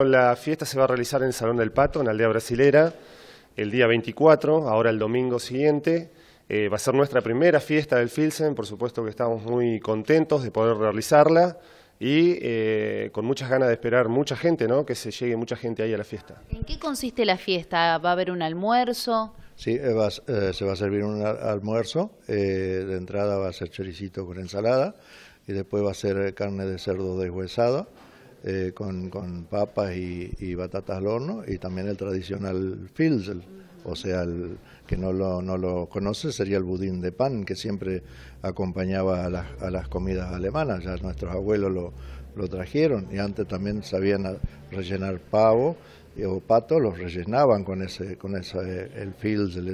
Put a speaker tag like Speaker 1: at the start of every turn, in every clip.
Speaker 1: La fiesta se va a realizar en el Salón del Pato, en la aldea brasilera, el día 24, ahora el domingo siguiente. Eh, va a ser nuestra primera fiesta del Filsen, por supuesto que estamos muy contentos de poder realizarla y eh, con muchas ganas de esperar mucha gente, ¿no? que
Speaker 2: se llegue mucha gente ahí a la fiesta.
Speaker 3: ¿En qué consiste la fiesta? ¿Va a haber un almuerzo?
Speaker 2: Sí, eh, se va a servir un almuerzo, de entrada va a ser choricito con ensalada y después va a ser carne de cerdo deshuesada. Eh, con, papas y, batatas al horno y también el tradicional filsel, o sea, que no lo, no lo conoce sería el budín de pan que siempre acompañaba a las, a comidas alemanas, ya nuestros abuelos lo, trajeron y antes también sabían rellenar pavo eh, o pato, los rellenaban con ese, con ese, eh, el filsel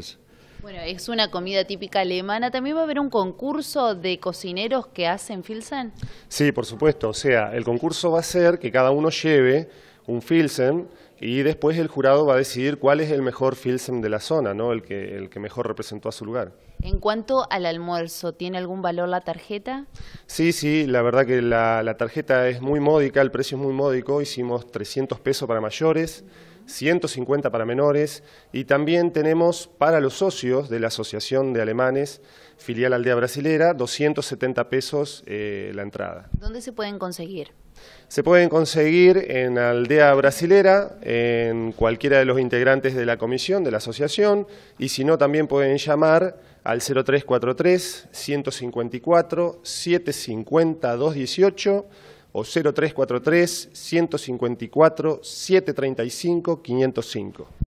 Speaker 3: bueno, es una comida típica alemana. ¿También va a haber un concurso de cocineros que hacen Filsen?
Speaker 1: Sí, por supuesto. O sea, el concurso va a ser que cada uno lleve un Filsen y después el jurado va a decidir cuál es el mejor Filsen de la zona, ¿no? el, que, el que mejor representó a su lugar.
Speaker 3: En cuanto al almuerzo, ¿tiene algún valor la tarjeta?
Speaker 1: Sí, sí, la verdad que la, la tarjeta es muy módica, el precio es muy módico, hicimos 300 pesos para mayores. 150 para menores y también tenemos para los socios de la Asociación de Alemanes, filial Aldea Brasilera, 270 pesos eh, la entrada.
Speaker 3: ¿Dónde se pueden conseguir?
Speaker 1: Se pueden conseguir en Aldea Brasilera, en cualquiera de los integrantes de la comisión, de la asociación, y si no también pueden llamar al 0343 154 750 218 o 0343 154 735 505.